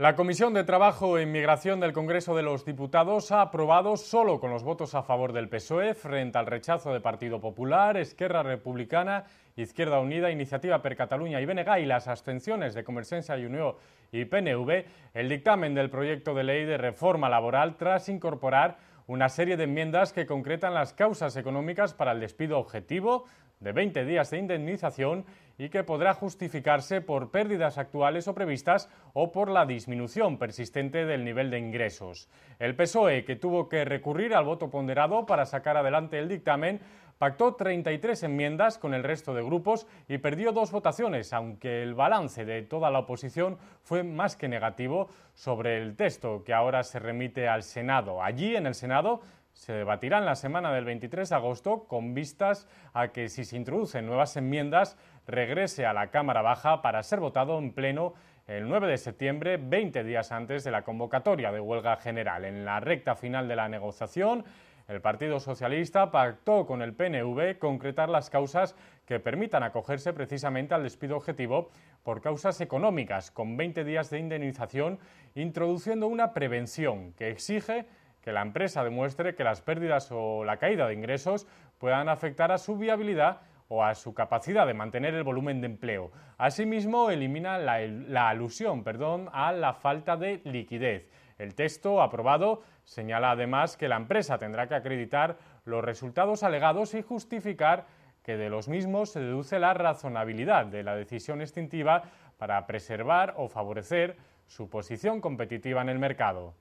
La Comisión de Trabajo e Inmigración del Congreso de los Diputados ha aprobado solo con los votos a favor del PSOE frente al rechazo de Partido Popular, Esquerra Republicana, Izquierda Unida, Iniciativa per Cataluña y BNG y las abstenciones de Convergencia y Unió y PNV el dictamen del proyecto de ley de reforma laboral tras incorporar una serie de enmiendas que concretan las causas económicas para el despido objetivo de 20 días de indemnización y que podrá justificarse por pérdidas actuales o previstas o por la disminución persistente del nivel de ingresos. El PSOE, que tuvo que recurrir al voto ponderado para sacar adelante el dictamen, pactó 33 enmiendas con el resto de grupos y perdió dos votaciones, aunque el balance de toda la oposición fue más que negativo sobre el texto que ahora se remite al Senado. Allí, en el Senado, se en la semana del 23 de agosto con vistas a que si se introducen nuevas enmiendas regrese a la Cámara Baja para ser votado en pleno el 9 de septiembre, 20 días antes de la convocatoria de huelga general. En la recta final de la negociación, el Partido Socialista pactó con el PNV concretar las causas que permitan acogerse precisamente al despido objetivo por causas económicas, con 20 días de indemnización, introduciendo una prevención que exige que la empresa demuestre que las pérdidas o la caída de ingresos puedan afectar a su viabilidad o a su capacidad de mantener el volumen de empleo. Asimismo, elimina la, alusión perdón, a la falta de liquidez. El texto aprobado señala además que la empresa tendrá que acreditar los resultados alegados y justificar que de los mismos se deduce la razonabilidad de la decisión extintiva para preservar o favorecer su posición competitiva en el mercado.